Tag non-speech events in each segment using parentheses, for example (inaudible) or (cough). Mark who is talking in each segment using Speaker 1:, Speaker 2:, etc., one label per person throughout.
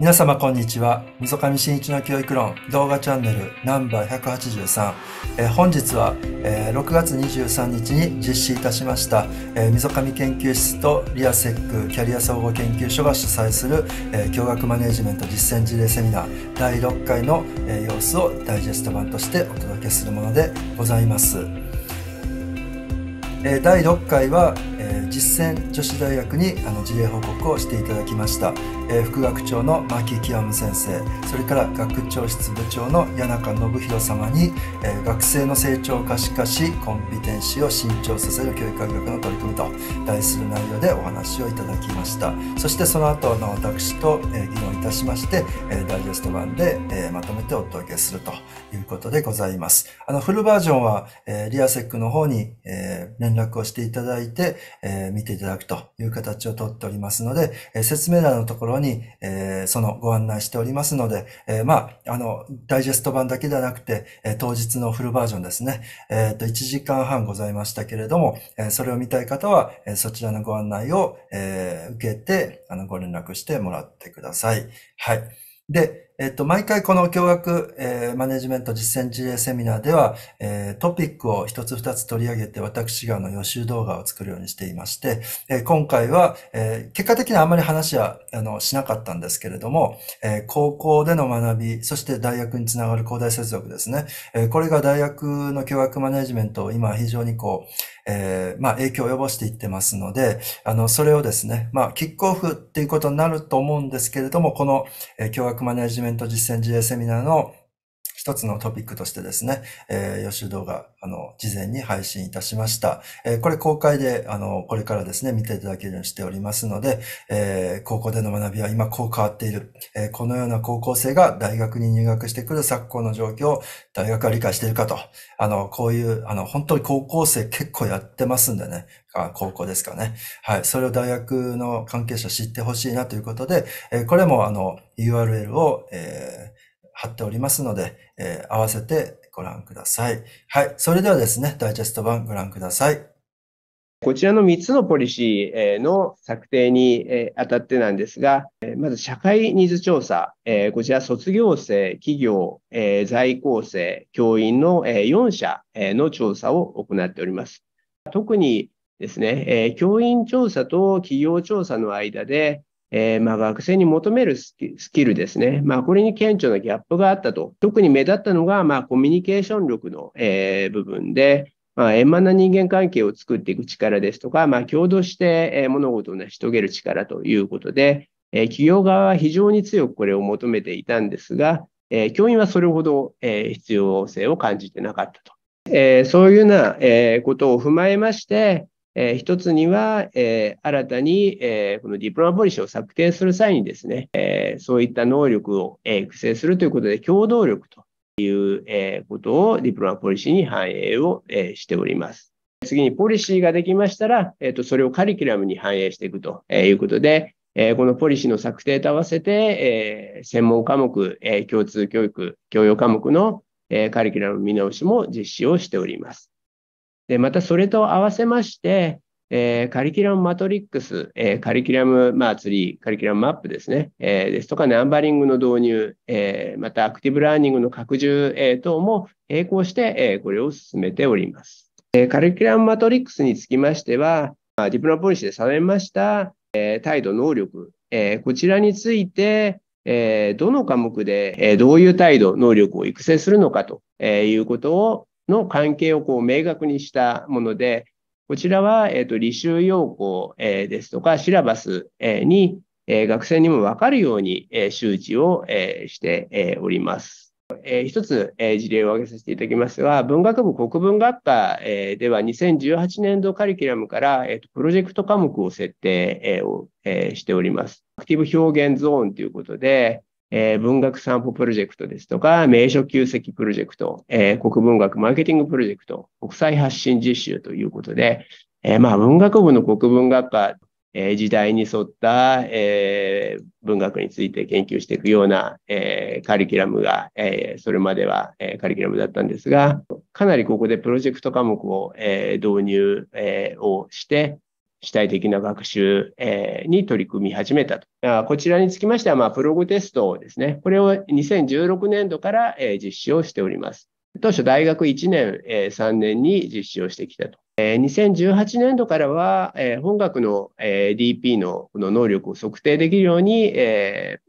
Speaker 1: 皆様こんにちは。溝上真一の教育論動画チャンネルナンバー183。え本日は、え6月23日に実施いたしました、え上研究室とリアセックキャリア総合研究所が主催する、え教学マネジメント実践事例セミナー第6回の、え様子をダイジェスト版としてお届けするものでございます。え第6回は、え実践女子大学にあの事例報告をしていただきました。え副学長の牧清先生それから学長室部長の谷中信弘様に、え学生の成長可視化しコンピテンシーを伸長させる教育改学の取り組みと題する内容でお話をいただきましたそしてその後の私と、え議論いたしまして、えダイジェスト版で、えまとめてお届けするということでございますあのフルバージョンは、えリアセックの方に、え連絡をしていただいて、え見ていただくという形をとっておりますので、え説明欄のところろに、えー、そのご案内しておりますので、えー、まあ、あの、ダイジェスト版だけではなくて、えー、当日のフルバージョンですね、えっ、と、1時間半ございましたけれども、えそれを見たい方は、えそちらのご案内を、え受けて、あの、ご連絡してもらってください。はい。で、えっと、毎回この教学、えー、マネジメント実践事例セミナーでは、えー、トピックを一つ二つ取り上げて、私がの予習動画を作るようにしていまして、えー、今回は、え結果的にあんまり話は、あの、しなかったんですけれども、え高校での学び、そして大学につながる高大接続ですね。えこれが大学の教学マネジメントを今非常にこう、えまあ、影響を及ぼしていってますので、あの、それをですね、まあ、キックオフっていうことになると思うんですけれども、この、え教学マネジメントメント実践事例セミナーの一つのトピックとしてですね、えー、予習動画、あの、事前に配信いたしました。えー、これ公開で、あの、これからですね、見ていただけるようにしておりますので、えー、高校での学びは今こう変わっている、えー、このような高校生が大学に入学してくる昨今の状況を大学は理解しているかと、あの、こういう、あの、本当に高校生結構やってますんでね、あ高校ですかね。はい。それを大学の関係者知ってほしいなということで、えー、これもあの、URL を、えー貼っておりますので、えー、合わせてご覧ください。はい。それではですね、ダイジェスト版ご覧ください。こちらの
Speaker 2: 3つのポリシーの策定にあたってなんですが、まず社会ニーズ調査、こちら卒業生、企業、在校生、教員の4社の調査を行っております。特にですね、教員調査と企業調査の間で、えー、まあ学生に求めるスキルですね、まあ、これに顕著なギャップがあったと、特に目立ったのがまあコミュニケーション力の、えー、部分で、まあ、円満な人間関係を作っていく力ですとか、まあ、共同して物事を成し遂げる力ということで、えー、企業側は非常に強くこれを求めていたんですが、えー、教員はそれほど、えー、必要性を感じてなかったと。えー、そういうような、えー、ことを踏まえまして、えー、一つには、えー、新たに、えー、このディプロマポリシーを策定する際にですね、えー、そういった能力を、えー、育成するということで、協働力という、えー、ことをディプロマポリシーに反映を、えー、しております。次にポリシーができましたら、えー、とそれをカリキュラムに反映していくということで、えこのポリシーの策定と合わせて、え専門科目、え共通教育、教養科目の、えカリキュラム見直しも実施をしております。で、またそれと合わせまして、えー、カリキュラムマトリックス、えー、カリキュラム、まあ、ツリー、カリキュラムマップですね、えー、ですとかナンバリングの導入、えまたアクティブラーニングの拡充、え等も並行して、えこれを進めております。えカリキュラムマトリックスにつきましては、まあ、ディプロポリシーで定めました、え態度、能力、えこちらについて、えどの科目で、えどういう態度、能力を育成するのかということを、の関係をこう明確にしたもので、こちらは、えーと、履修要項、えー、ですとか、シラバス、えー、に、えー、学生にも分かるように、えー、周知を、えー、して、えー、おります。えー、一つ、えー、事例を挙げさせていただきますが、文学部国文学科、えー、では2018年度カリキュラムから、えー、とプロジェクト科目を設定、えー、を、えー、しております。アクティブ表現ゾーンということで、えー、文学散歩プロジェクトですとか、名所旧跡プロジェクト、えー、国文学マーケティングプロジェクト、国際発信実習ということで、えー、まあ文学部の国文学科、えー、時代に沿った、えー、文学について研究していくような、えー、カリキュラムが、えー、それまでは、えー、カリキュラムだったんですが、かなりここでプロジェクト科目を、えー、導入、えー、をして、主体的な学習に取り組み始めたと。こちらにつきましては、まあ、プログテストをですね、これを2016年度から実施をしております。当初、大学1年、3年に実施をしてきたと。2018年度からは、本学の DP のこの能力を測定できるように、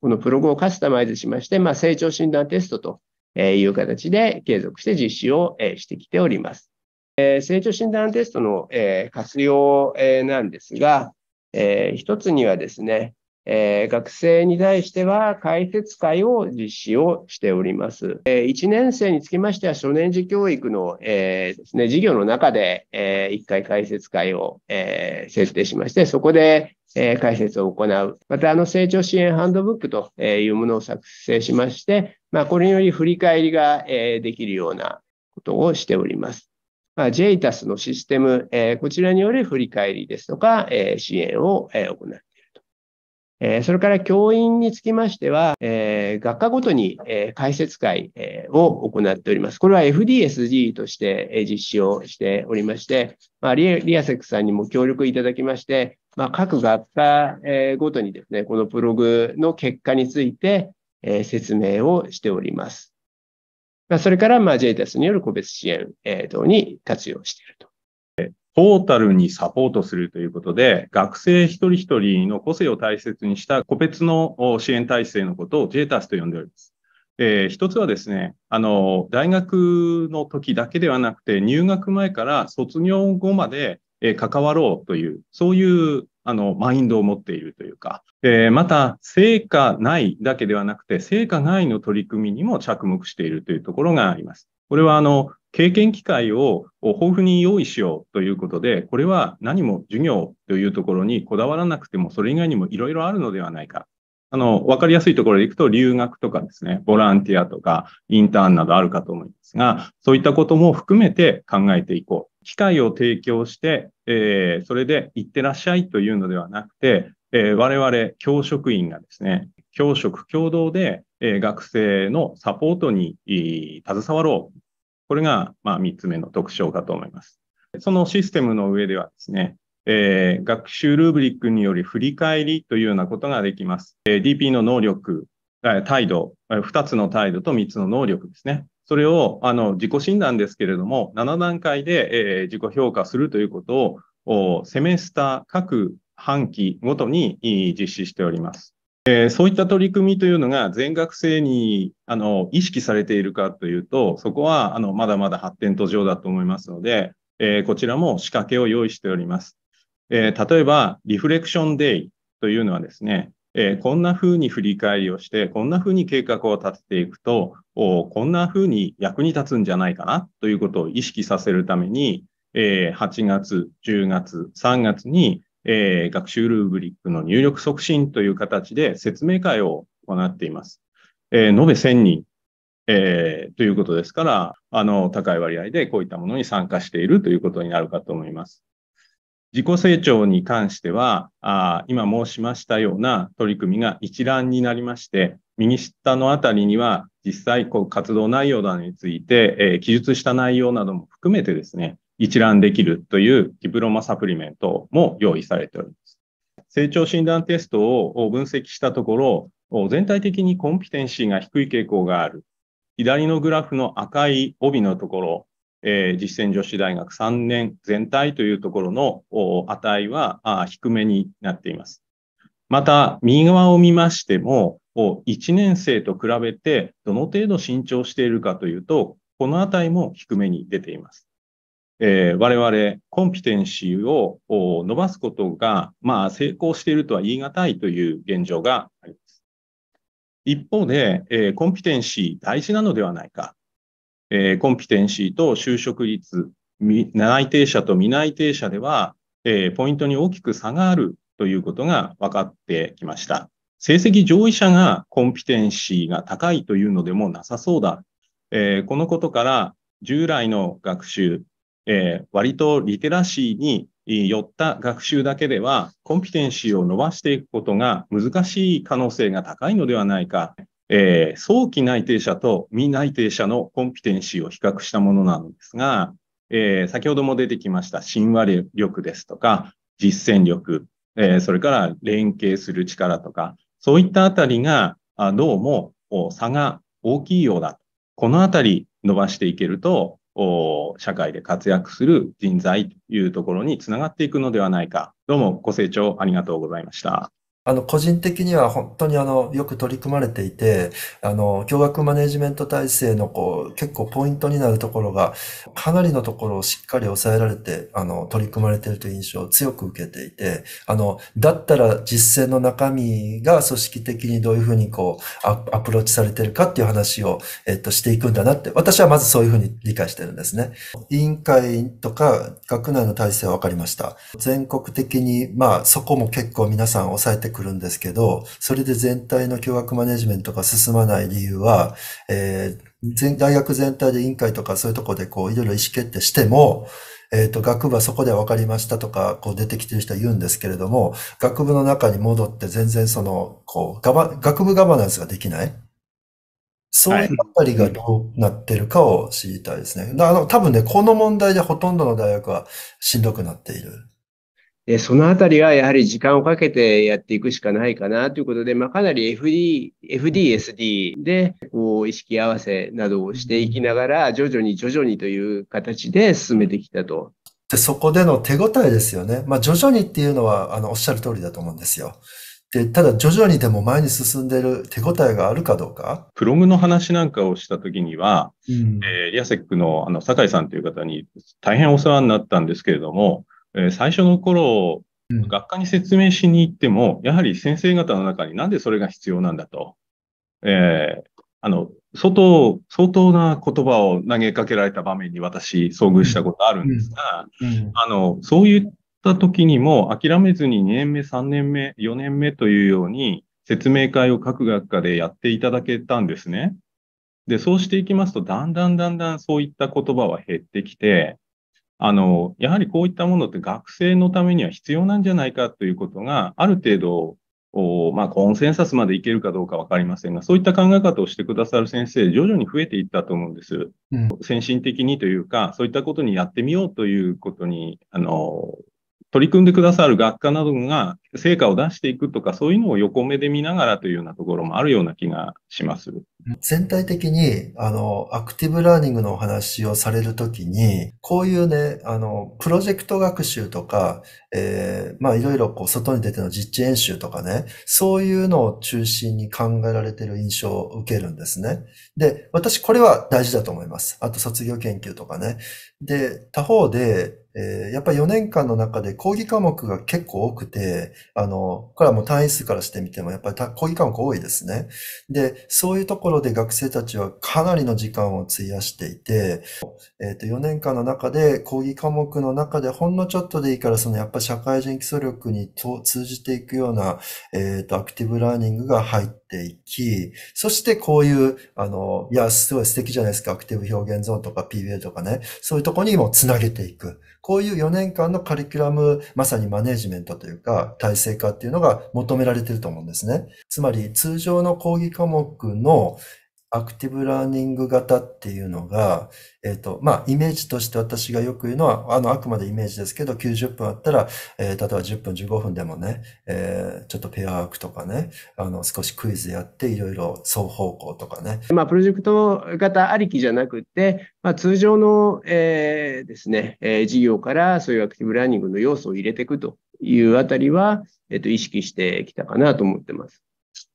Speaker 2: このプログをカスタマイズしまして、まあ、成長診断テストという形で継続して実施をしてきております。えー、成長診断テストの、えー、活用、えー、なんですが、えー、一つにはですね、えー、学生に対しては解説会を実施をしております。えー、1年生につきましては、初年次教育の、えー、ですね、授業の中で、えー、1回解説会を、えー、設定しまして、そこで、えー、解説を行う。また、あの、成長支援ハンドブックというものを作成しまして、まあ、これにより振り返りが、えー、できるようなことをしております。まあ、JTAS のシステム、えー、こちらによる振り返りですとか、えー、支援を、えー、行っていると。えー、それから教員につきましては、えー、学科ごとに、えー、解説会、えー、を行っております。これは FDSG として、えー、実施をしておりまして、まあ、リリアセックさんにも協力いただきまして、まあ、各学科、えー、ごとにですね、このブログの結果について、えー、説明をしております。まあ、それから、まあ、JTAS による個別支援等に活用していると。トータルにサポートする
Speaker 3: ということで、学生一人一人の個性を大切にした個別の支援体制のことを JTAS と呼んでおります。えー、一つはですね、あの、大学の時だけではなくて、入学前から卒業後まで関わろうという、そういうあの、マインドを持っているというか、えー、また、成果ないだけではなくて、成果外の取り組みにも着目しているというところがあります。これは、あの、経験機会を豊富に用意しようということで、これは何も授業というところにこだわらなくても、それ以外にもいろいろあるのではないか。あの、わかりやすいところでいくと、留学とかですね、ボランティアとか、インターンなどあるかと思いますが、そういったことも含めて考えていこう。機会を提供して、えー、それで行ってらっしゃいというのではなくて、えー、我々教職員がですね、教職共同で、え学生のサポートに、携わろう。これが、ま3つ目の特徴かと思います。そのシステムの上ではですね、えー、学習ルーブリックにより振り返りというようなことができます。え DP の能力、態度、2つの態度と3つの能力ですね。それをあの自己診断ですけれども、7段階で、えー、自己評価するということを、セメスター各半期ごとに実施しております。えー、そういった取り組みというのが全学生にあの意識されているかというと、そこはあのまだまだ発展途上だと思いますので、えー、こちらも仕掛けを用意しております。えー、例えば、リフレクションデイというのはですね、えー、こんなふうに振り返りをして、こんなふうに計画を立てていくと、おこんなふうに役に立つんじゃないかなということを意識させるために、えー、8月、10月、3月に、えー、学習ルーブリックの入力促進という形で説明会を行っています。えー、延べ1000人、えー、ということですから、あの、高い割合でこういったものに参加しているということになるかと思います。自己成長に関しては、あ今申しましたような取り組みが一覧になりまして、右下のあたりには実際こう活動内容などについて、えー、記述した内容なども含めてですね、一覧できるというディプロマサプリメントも用意されております。成長診断テストを分析したところ、全体的にコンピテンシーが低い傾向がある。左のグラフの赤い帯のところ、え実践女子大学3年全体というところの値は低めになっています。また、右側を見ましても、1年生と比べてどの程度伸長しているかというと、この値も低めに出ています。えー、我々、コンピテンシーを伸ばすことが、まあ、成功しているとは言い難いという現状があります。一方で、えー、コンピテンシー大事なのではないかえー、コンピテンシーと就職率、内定者と未内定者では、えー、ポイントに大きく差があるということが分かってきました。成績上位者がコンピテンシーが高いというのでもなさそうだ。えー、このことから従来の学習、えー、割とリテラシーに寄った学習だけではコンピテンシーを伸ばしていくことが難しい可能性が高いのではないか。えー、早期内定者と未内定者のコンピテンシーを比較したものなのですが、えー、先ほども出てきました親和力ですとか、実践力、えー、それから連携する力とか、そういったあたりが、あどうも差が大きいようだ。このあたり伸ばしていけると、社会で活躍する人材というところにつながっていくのではないか。どうもご清聴ありがとうございました。
Speaker 1: あの、個人的には本当にあの、よく取り組まれていて、あの、教学マネジメント体制のこう、結構ポイントになるところが、かなりのところをしっかり抑えられて、あの、取り組まれているという印象を強く受けていて、あの、だったら実践の中身が組織的にどういうふうにこう、アプローチされているかっていう話を、えっと、していくんだなって、私はまずそういうふうに理解してるんですね。委員会とか、学内の体制は分かりました。全国的に、まあ、そこも結構皆さん抑えてくるんですけど、それで全体の教学マネジメントが進まない理由は、えー、大学全体で委員会とかそういうとこでこういろいろ意思決定しても、えっ、ー、と、学部はそこで分かりましたとか、こう出てきてる人は言うんですけれども、学部の中に戻って全然その、こう、学部ガバナンスができない。そういうあたりがどうなってるかを知りたいですね。はい、あの、多分ね、この問題でほとんどの大学はしんどくなっている。で、そ
Speaker 2: のあたりはやはり時間をかけてやっていくしかないかなということで、まあ、かなり FD、FDSD で、こう、意識合わせなどをしていきながら、徐々に徐々に
Speaker 1: という形で進めてきたと。で、そこでの手応えですよね。まあ、徐々にっていうのは、あの、おっしゃる通りだと思うんですよ。で、ただ徐々にでも前に進んでる手応えがあるかどうか
Speaker 3: プログの話なんかをしたときには、うん、えー、リアセックの、あの、酒井さんという方に大変お世話になったんですけれども、最初の頃、学科に説明しに行っても、やはり先生方の中になんでそれが必要なんだと、えー、あの、相当、相当な言葉を投げかけられた場面に私、遭遇したことあるんですが、あの、そういった時にも諦めずに2年目、3年目、4年目というように説明会を各学科でやっていただけたんですね。で、そうしていきますと、だんだんだんだんそういった言葉は減ってきて、あの、やはりこういったものって学生のためには必要なんじゃないかということが、ある程度、おまあ、コンセンサスまでいけるかどうかわかりませんが、そういった考え方をしてくださる先生、徐々に増えていったと思うんです。うん、先進的にというか、そういったことにやってみようということに、あの、取り組んでくださる学科などが成果を出していくとか、そういうのを横目で見ながらというようなところもあるような気がします。
Speaker 1: 全体的に、あの、アクティブラーニングのお話をされるときに、こういうね、あの、プロジェクト学習とか、えー、まあ、いろいろこう、外に出ての実地演習とかね、そういうのを中心に考えられている印象を受けるんですね。で、私、これは大事だと思います。あと、卒業研究とかね。で、他方で、えー、やっぱり4年間の中で講義科目が結構多くて、あの、これはもう単位数からしてみても、やっぱり講義科目多いですね。で、そういうところで学生たちはかなりの時間を費やしていて、えっ、ー、と、4年間の中で講義科目の中でほんのちょっとでいいから、そのやっぱ社会人基礎力に通じていくような、えっ、ー、と、アクティブラーニングが入っていき、そしてこういう、あの、いや、すごい素敵じゃないですか、アクティブ表現ゾーンとか PBA とかね、そういうとこにもつなげていく。こういう4年間のカリキュラム、まさにマネジメントというか、体制化っていうのが求められてると思うんですね。つまり、通常の講義科目の、アクティブラーニング型っていうのが、えっ、と、まあ、イメージとして私がよく言うのは、あの、あくまでイメージですけど、90分あったら、えー、例えば10分15分でもね、えー、ちょっとペアワークとかね、あの、少しクイズやって、いろいろ双方向とかね。
Speaker 2: まあ、プロジェクト型ありきじゃなくて、まあ、通常の、えー、ですね、えー、事業からそういうアクティブラーニングの要素を入れていくというあたりは、えっ、と、意識してきたかなと思ってます。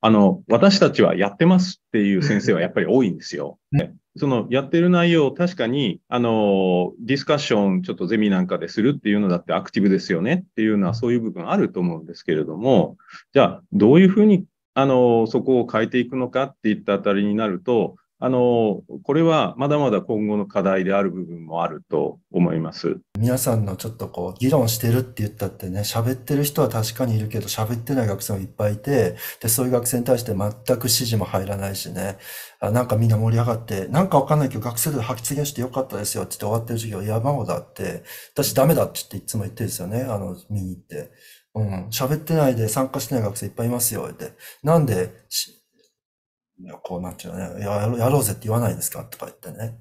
Speaker 2: あの、私たちは
Speaker 3: やってますっていう先生はやっぱり多いんですよ。ね、そのやってる内容を確かに、あの、ディスカッション、ちょっとゼミなんかでするっていうのだってアクティブですよねっていうのはそういう部分あると思うんですけれども、じゃあどういうふうに、あの、そこを変えていくのかっていったあたりになると、あの、これはまだまだ今後の課題である部分もあると思います。
Speaker 1: 皆さんのちょっとこう、議論してるって言ったってね、喋ってる人は確かにいるけど、喋ってない学生もいっぱいいて、で、そういう学生に対して全く指示も入らないしね、あなんかみんな盛り上がって、なんかわかんないけど、学生で発言してよかったですよって言って終わってる授業、山ほどあって、私ダメだって言っていつも言ってるんですよね、あの、見に行って。うん、喋ってないで参加してない学生いっぱいいますよ、って。なんで、こうなっちゃうねや。やろうぜって言わないですかとか言ってね。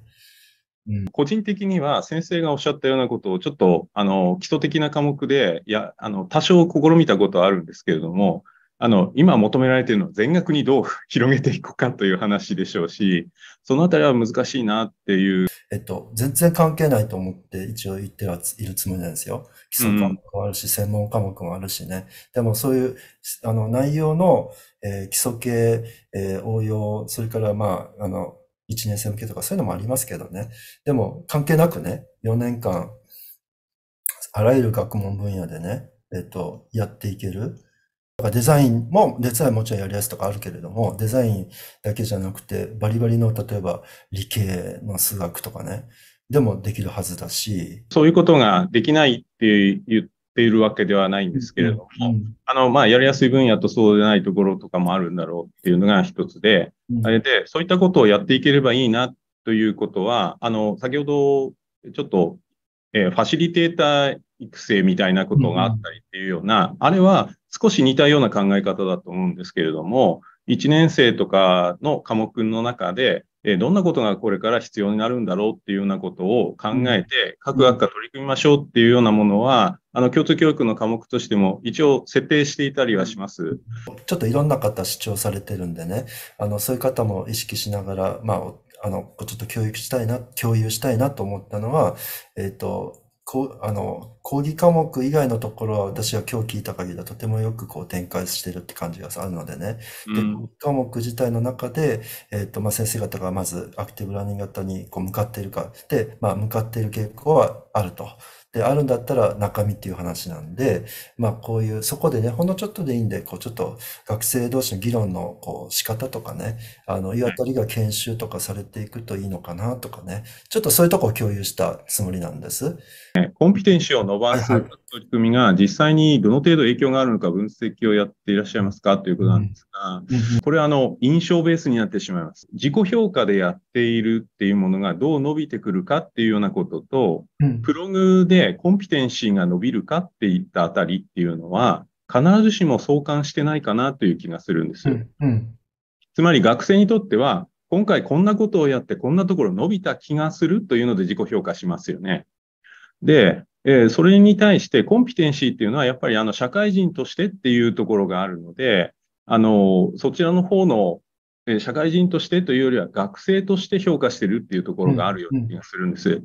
Speaker 1: うん、個人
Speaker 3: 的には先生がおっしゃったようなことをちょっとあの基礎的な科目でやあの多少試みたことはあるんですけれどもあの、今求められているのは全額にどう広げていくかという話でしょうし、そのあたりは難しいなっていう。えっと、
Speaker 1: 全然関係ないと思って一応言ってはいるつもりなんですよ。基礎科目もあるし、うん、専門科目もあるしね。でもそういう、あの、内容の、えー、基礎系、えー、応用、それからまあ、あの、1年生向けとかそういうのもありますけどね。でも関係なくね、4年間、あらゆる学問分野でね、えっと、やっていける。かデザインも、デザインもちろんやりやすいとかあるけれども、デザインだけじゃなくて、バリバリの、例えば理系の数学とかね、でもできるはずだし。
Speaker 3: そういうことができないって言っているわけではないんですけれども、うんうん、あの、まあ、やりやすい分野とそうでないところとかもあるんだろうっていうのが一つで、うん、あれで、そういったことをやっていければいいなということは、あの、先ほどちょっと、えー、ファシリテーター育成みたいなことがあったりっていうような、あれは少し似たような考え方だと思うんですけれども、1年生とかの科目の中で、えどんなことがこれから必要になるんだろうっていうようなことを考えて、各学科取り組みましょうっていうようなものは、あの、共通教育の科目としても一応設定していたりはします。
Speaker 1: ちょっといろんな方主張されてるんでね、あの、そういう方も意識しながら、まあ、あの、ちょっと教育したいな、共有したいなと思ったのは、えっ、ー、と、こう、あの、講義科目以外のところは私は今日聞いた限りはとてもよくこう展開してるって感じがあるのでね。うん、で、講義科目自体の中で、えっ、ー、と、まあ、先生方がまずアクティブラーニング型にこう向かっているか、で、まあ、向かっている傾向はあると。で、あるんだったら中身っていう話なんで、まあこういう、そこでね、ほんのちょっとでいいんで、こうちょっと学生同士の議論のこう仕方とかね、あの、いあたりが研修とかされていくといいのかなとかね、ちょっとそういうとこを共有したつもりなんです。
Speaker 3: コンピテンシオンバーす取り組みが実際にどの程度影響があるのか分析をやっていらっしゃいますかということなんですが、これはあの印象ベースになってしまいます。自己評価でやっているっていうものがどう伸びてくるかっていうようなことと、プログでコンピテンシーが伸びるかっていったあたりっていうのは、必ずしも相関してないかなという気がするんです。つまり学生にとっては、今回こんなことをやってこんなところ伸びた気がするというので自己評価しますよね。で、えそれに対してコンピテンシーっていうのはやっぱりあの社会人としてっていうところがあるので、あの、そちらの方の、え社会人としてというよりは学生として評価してるっていうところがあるような気がするんです。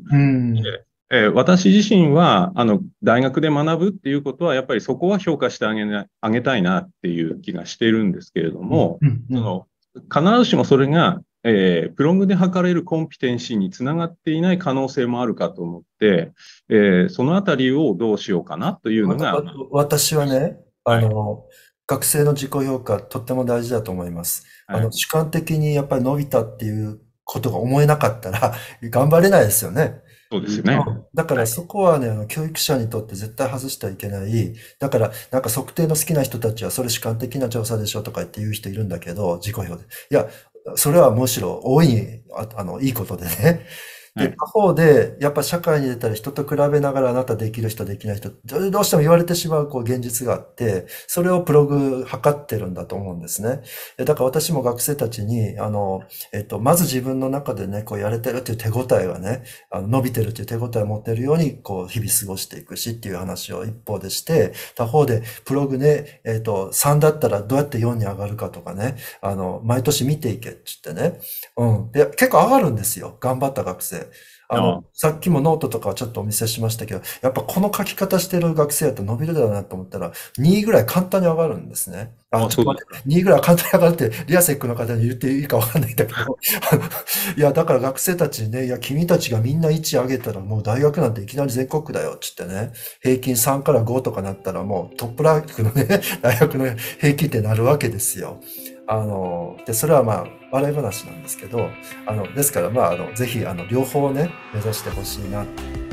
Speaker 3: え私自身は、あの、大学で学ぶっていうことは、やっぱりそこは評価してあげなあげたいなっていう気がしてるんですけれども、その必ずしもそれがえー、プロングで測れるコンピテンシーにつながっていない可能性もあるかと思って、えー、そのあたりをどうしようかなというのが。
Speaker 1: 私はね、あの、はい、学生の自己評価、とっても大事だと思います。あの、主観的にやっぱり伸びたっていうことが思えなかったら (laughs) 頑張れないですよね。そうですよね。だからそこはね、はい、教育者にとって絶対外してはいけない。だから、なんか測定の好きな人たちは、それ主観的な調査でしょとか言って言う人いるんだけど、自己評で。いや、それはむしろ大いに、あの、いいことでね、で、他方で、やっぱ社会に出たら人と比べながらあなたできる人できない人、どうしても言われてしまうこう現実があって、それをプログ測ってるんだと思うんですね。だから私も学生たちに、あの、えっと、まず自分の中でね、こうやれてるっていう手応えがね、あの伸びてるっていう手応えを持ってるように、こう日々過ごしていくしっていう話を一方でして、他方で、プログね、えっと、3だったらどうやって4に上がるかとかね、あの、毎年見ていけって言ってね、うん。で、結構上がるんですよ。頑張った学生。あの、さっきもノートとかちょっとお見せしましたけど、やっぱこの書き方してる学生やと伸びるだろうなと思ったら、2位ぐらい簡単に上がるんですね。あ、ちょっと待って、2位ぐらい簡単に上がるって、リアセックの方に言っていいかわかんないんだけど、(laughs) いや、だから学生たちにね、いや、君たちがみんな1上げたらもう大学なんていきなり全国区だよ、つってね、平均3から5とかなったらもうトップランクのね、(laughs) 大学の平均ってなるわけですよ。あの、で、それはまあ、笑い話なんですけど、あの、ですから、まあ、あの、ぜひ、あの、両方ね、目指してほしいなって